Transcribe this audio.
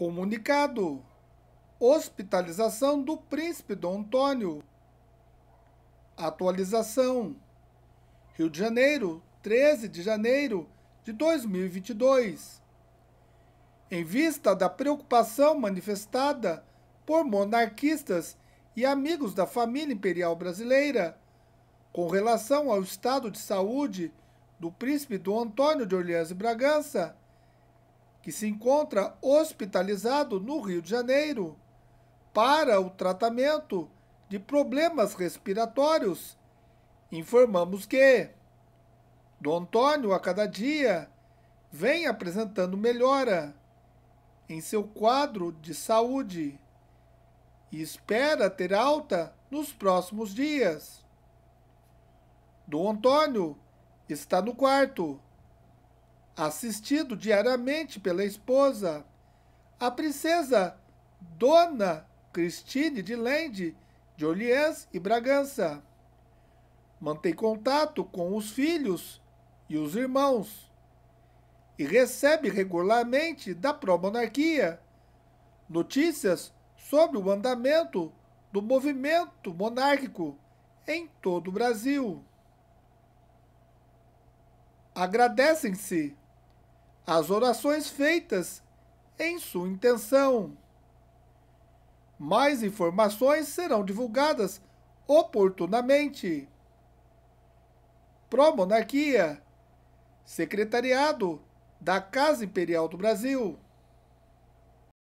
Comunicado: Hospitalização do Príncipe Dom Antônio. Atualização: Rio de Janeiro, 13 de janeiro de 2022. Em vista da preocupação manifestada por monarquistas e amigos da família imperial brasileira com relação ao estado de saúde do príncipe Dom Antônio de Orleans e Bragança que se encontra hospitalizado no Rio de Janeiro para o tratamento de problemas respiratórios, informamos que Dom Antônio, a cada dia, vem apresentando melhora em seu quadro de saúde e espera ter alta nos próximos dias. Dom Antônio está no quarto assistido diariamente pela esposa, a princesa Dona Cristine de Lende, de Orleans e Bragança. Mantém contato com os filhos e os irmãos e recebe regularmente da pró-monarquia notícias sobre o andamento do movimento monárquico em todo o Brasil. Agradecem-se as orações feitas em sua intenção. Mais informações serão divulgadas oportunamente. Promonarquia, Secretariado da Casa Imperial do Brasil.